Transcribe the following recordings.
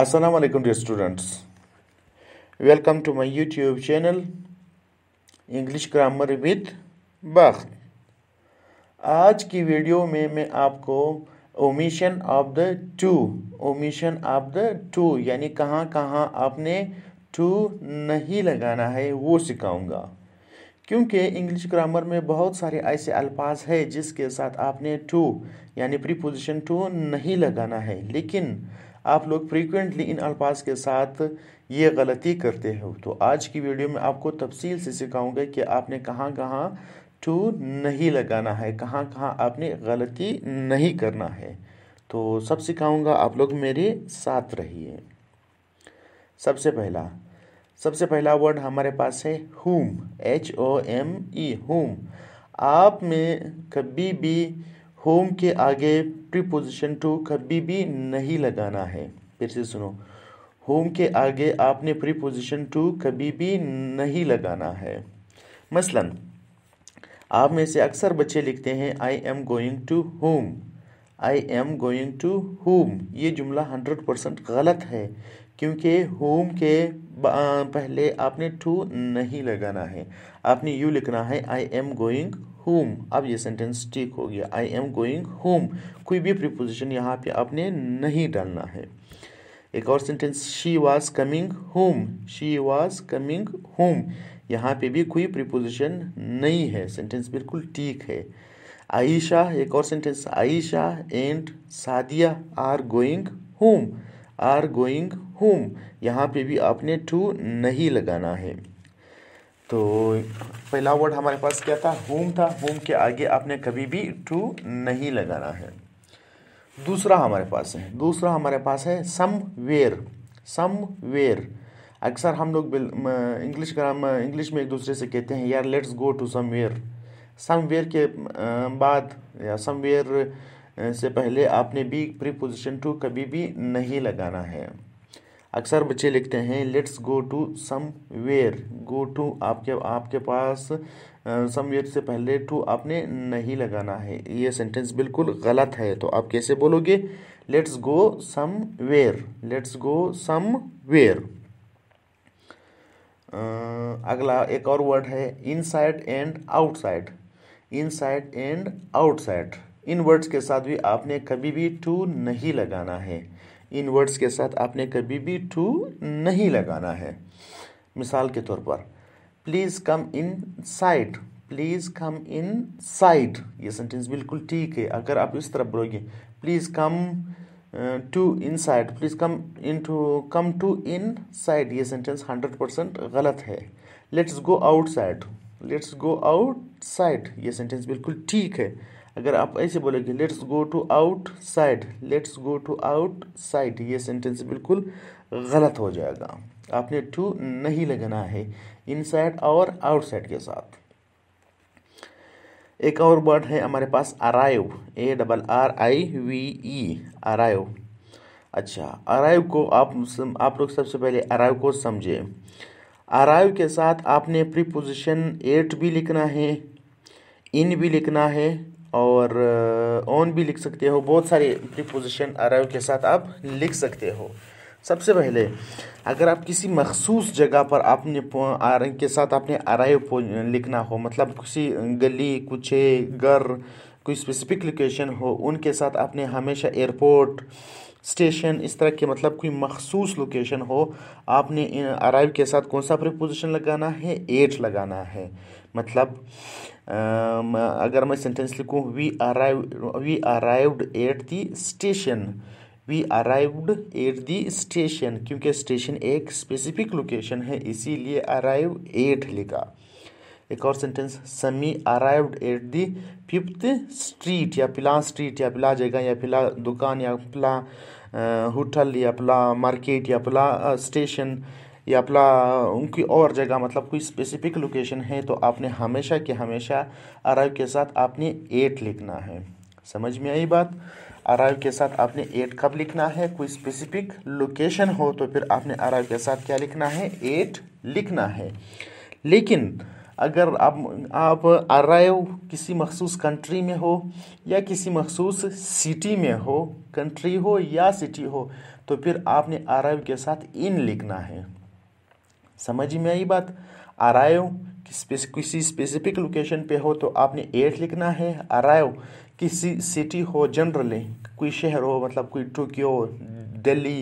अस्सलाम वालेकुम dear students welcome to my YouTube channel English grammar with Bakh आज की वीडियो में मैं आपको omission of the to omission of the to यानी कहाँ कहाँ आपने टू नहीं लगाना है वो सिखाऊंगा क्योंकि इंग्लिश ग्रामर में बहुत सारे ऐसे अल्फाज है जिसके साथ आपने टू यानी प्रीपोजिशन टू नहीं लगाना है लेकिन आप लोग फ्रीक्वेंटली इन अल्फाज के साथ ये गलती करते हो तो आज की वीडियो में आपको तफसील से सिखाऊंगा कि आपने कहाँ कहाँ टू नहीं लगाना है कहाँ कहाँ आपने गलती नहीं करना है तो सब सिखाऊंगा आप लोग मेरे साथ रहिए सबसे पहला सबसे पहला वर्ड हमारे पास है हुम एच ओ एम ई हुम आप में कभी भी होम के आगे प्रीपोजिशन टू कभी भी नहीं लगाना है फिर से सुनो होम के आगे आपने प्रीपोजिशन टू कभी भी नहीं लगाना है मसलन आप में से अक्सर बच्चे लिखते हैं I am going to home I am going to home ये जुमला हंड्रेड परसेंट गलत है क्योंकि होम के पहले आपने टू नहीं लगाना है आपने यू लिखना है आई एम गोइंग होम अब ये सेंटेंस ठीक हो गया आई एम गोइंग होम कोई भी प्रिपोजिशन यहाँ पे आपने नहीं डालना है एक और sentence she was coming home she was coming home यहाँ पे भी कोई प्रिपोजिशन नहीं है सेंटेंस बिल्कुल ठीक है आयशा एक और sentence Ayesha and Sadia are going home are going home यहाँ पे भी आपने टू नहीं लगाना है तो पहला वर्ड हमारे पास क्या था होम था होम के आगे आपने कभी भी टू नहीं लगाना है दूसरा हमारे पास है दूसरा हमारे पास है सम वेयर सम वेयर अक्सर हम लोग इंग्लिश ग्राम इंग्लिश में एक दूसरे से कहते हैं यार let's go to somewhere somewhere के बाद या सम वेयर से पहले आपने भी प्रीपोजिशन टू कभी भी नहीं लगाना है अक्सर बच्चे लिखते हैं let's go to somewhere go to आपके आपके पास समवेयर से पहले टू आपने नहीं लगाना है ये सेंटेंस बिल्कुल गलत है तो आप कैसे बोलोगे let's go somewhere let's go somewhere अगला एक और वर्ड है inside and outside inside and outside इन वर्ड्स के साथ भी आपने कभी भी टू नहीं लगाना है इन वर्ड्स के साथ आपने कभी भी टू नहीं लगाना है मिसाल के तौर पर please come inside please come inside ये सेंटेंस बिल्कुल ठीक है अगर आप इस तरफ बोलोगे please come to inside please come in to come to inside ये सेंटेंस हंड्रेड परसेंट गलत है let's go outside let's go outside ये सेंटेंस बिल्कुल ठीक है अगर आप ऐसे बोलेंगे let's go to outside let's go to outside ये सेंटेंस बिल्कुल गलत हो जाएगा आपने टू नहीं लगाना है इनसाइड और आउटसाइड के साथ एक और वर्ड है हमारे पास arrive A double R I V E arrive अच्छा अराइव को आप आप लोग सबसे पहले अराइव को समझे अराइव के साथ आपने प्रीपोजिशन एट भी लिखना है इन भी लिखना है और ऑन भी लिख सकते हो बहुत सारे प्रीपोजिशन अराइव के साथ आप लिख सकते हो सबसे पहले अगर आप किसी मखसूस जगह पर आपने के साथ आपने अराइव लिखना हो मतलब किसी गली कुछ घर कोई स्पेसिफिक लोकेशन हो उनके साथ आपने हमेशा एयरपोर्ट स्टेशन इस तरह के मतलब कोई मखसूस लोकेशन हो आपने अराइव के साथ कौन सा प्रीपोजिशन लगाना है एट लगाना है मतलब अगर मैं सेंटेंस लिखूँ we arrive we arrived at the station we arrived at the station क्योंकि स्टेशन एक स्पेसिफिक लोकेशन है इसीलिए अराइव एट लिखा एक और sentence Sami arrived at the fifth street या पिला स्ट्रीट या पिला जगह या पिला दुकान या पिला होटल या पिला मार्केट या पिला स्टेशन uh, या अपना उनकी और जगह मतलब कोई स्पेसिफिक लोकेशन है तो आपने हमेशा के हमेशा अराइव के साथ आपने एट लिखना है समझ में आई बात अराइव के साथ आपने एट कब लिखना है कोई स्पेसिफिक लोकेशन हो तो फिर आपने अराइव के साथ क्या लिखना है एट लिखना है लेकिन अगर आप आप अराइव किसी मखसूस कंट्री में हो या किसी मखसूस सिटी में हो कंट्री हो या सिटी हो तो फिर आपने अराइव के साथ इन लिखना है समझ में आई बात अराइव कि किसी स्पेसिफिक लोकेशन पे हो तो आपने एट लिखना है अराइव किसी सिटी हो जनरली कोई शहर हो मतलब कोई टोक्यो दिल्ली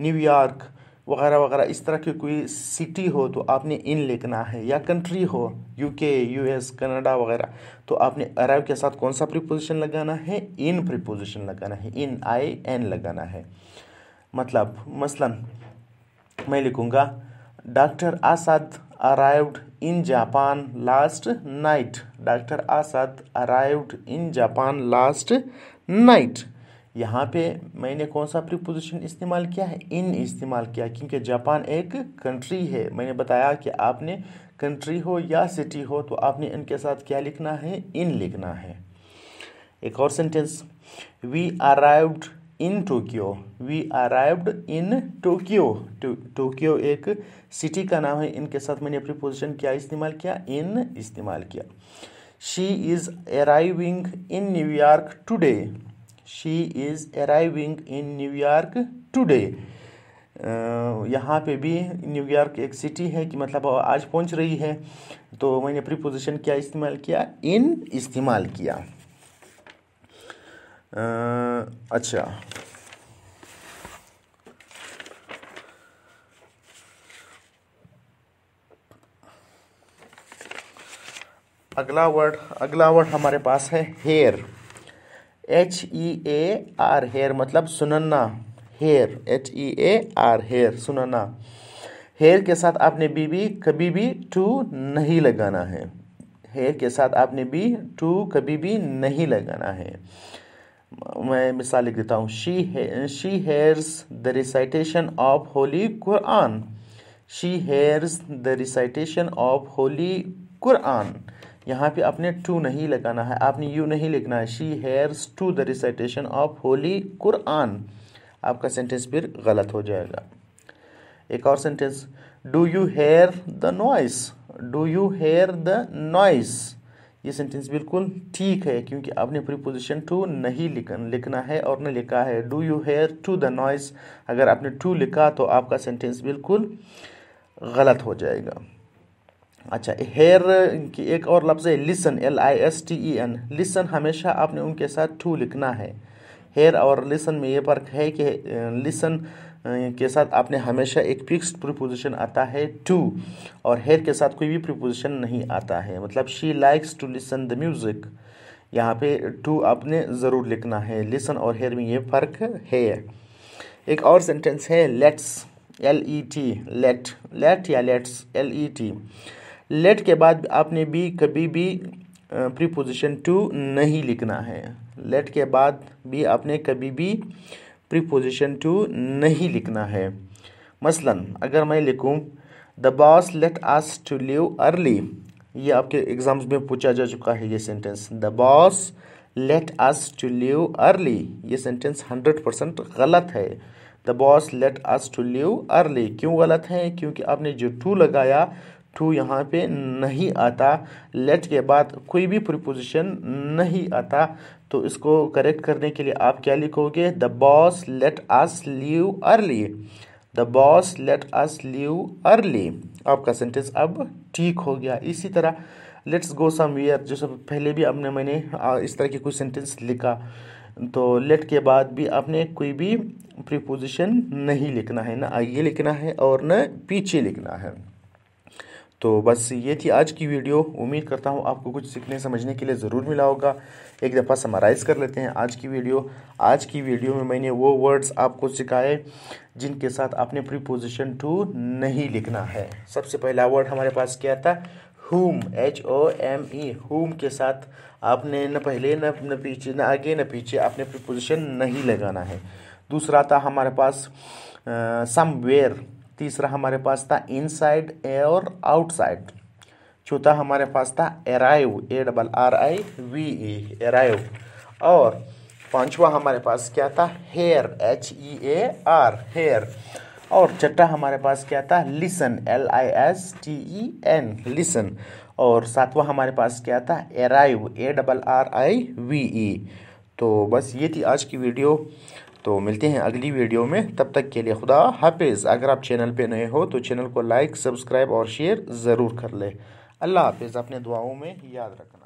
न्यूयॉर्क वगैरह वगैरह इस तरह की कोई सिटी हो तो आपने इन लिखना है या कंट्री हो यूके यूएस कनाडा वगैरह तो आपने अराइव के साथ कौन सा प्रीपोजिशन लगाना है इन प्रीपोजिशन लगाना है इन आई एन लगाना है मतलब मसलन मैं लिखूँगा doctor Asad arrived in Japan last night doctor Asad arrived in Japan last night यहाँ पे मैंने कौन सा प्रीपोजिशन इस्तेमाल किया है इन इस्तेमाल किया क्योंकि जापान एक कंट्री है मैंने बताया कि आपने कंट्री हो या सिटी हो तो आपने इनके साथ क्या लिखना है इन लिखना है एक और sentence we arrived in Tokyo we arrived in Tokyo Tokyo एक सिटी का नाम है इनके साथ मैंने प्रीपोजिशन क्या इस्तेमाल किया इन इस्तेमाल किया she is arriving in New York today she is arriving in New York today यहाँ पे भी न्यूयॉर्क एक सिटी है कि मतलब आज पहुँच रही है तो मैंने प्रीपोजिशन क्या इस्तेमाल किया इन इस्तेमाल किया अच्छा अगला वर्ड अगला वर्ड हमारे पास है hear H E A R hear मतलब सुनन्ना hear H E A R hear सुनन्ना हेयर के साथ आपने बी बी कभी भी टू नहीं लगाना है हेयर के साथ आपने बी टू कभी भी नहीं लगाना है मैं मिसाल लिख देता हूँ she she hears the recitation of holy Quran she hears the recitation of holy Quran यहाँ पे आपने टू नहीं लगाना है आपने यू नहीं लिखना है she hears to the recitation of holy Quran आपका सेंटेंस फिर गलत हो जाएगा एक और sentence do you hear the noise do you hear the noise ये सेंटेंस बिल्कुल ठीक है क्योंकि आपने प्रीपोजिशन टू नहीं लिख, लिखना है और ने लिखा है do you hear to the noise अगर आपने टू लिखा तो आपका सेंटेंस बिल्कुल गलत हो जाएगा अच्छा हेयर की एक और लफ्ज़ है listen L I S T E N listen हमेशा आपने उनके साथ टू लिखना है हेयर और लिसन में ये फ़र्क है कि लिसन uh, के साथ आपने हमेशा एक फिक्स प्रीपोजिशन आता है टू और हेयर के साथ कोई भी प्रीपोजिशन नहीं आता है मतलब she likes to listen the music यहाँ पे टू आपने ज़रूर लिखना है लिसन और हेयर में ये फ़र्क है एक और सेंटेंस है let's L E T let let या let's L E T let के बाद आपने भी कभी भी प्रीपोजिशन टू नहीं लिखना है लेट के बाद भी आपने कभी भी प्रीपोजिशन टू नहीं लिखना है मसलन अगर मैं लिखूँ the boss let us to leave early ये आपके एग्जाम्स में पूछा जा चुका है ये sentence the boss let us to leave early ये सेंटेंस हंड्रेड परसेंट गलत है the boss let us to leave early क्यों गलत है क्योंकि आपने जो टू लगाया टू यहाँ पे नहीं आता लेट के बाद कोई भी प्रिपोजिशन नहीं आता तो इसको करेक्ट करने के लिए आप क्या लिखोगे the boss let us leave early the boss let us leave early आपका सेंटेंस अब ठीक हो गया इसी तरह लेट्स गो जो जैसे पहले भी आपने मैंने इस तरह की कोई सेंटेंस लिखा तो लेट के बाद भी आपने कोई भी प्रिपोजिशन नहीं लिखना है ना आगे लिखना है और न पीछे लिखना है तो बस ये थी आज की वीडियो उम्मीद करता हूँ आपको कुछ सीखने समझने के लिए ज़रूर मिला होगा एक दफ़ा समराइज़ कर लेते हैं आज की वीडियो आज की वीडियो में मैंने वो वर्ड्स आपको सिखाए जिनके साथ आपने प्रीपोजिशन टू नहीं लिखना है सबसे पहला वर्ड हमारे पास क्या था हुम एच ओ एम ई हुम के साथ आपने न पहले न न पीछे न आगे न पीछे आपने प्रीपोजिशन नहीं लगाना है दूसरा था हमारे पास समवेयर तीसरा हमारे पास था इनसाइड ए और आउटसाइड चौथा हमारे पास था arrive A double R I V E arrive और पांचवा हमारे पास क्या था hear H E A R hear और छठा हमारे पास क्या था listen L I S T E N listen और सातवा हमारे पास क्या था arrive A double R I V E तो बस ये थी आज की वीडियो तो मिलते हैं अगली वीडियो में तब तक के लिए खुदा हाफिज़ अगर आप चैनल पे नए हो तो चैनल को लाइक सब्सक्राइब और शेयर ज़रूर कर लें अल्लाह हाफिज़ अपने दुआओं में याद रखना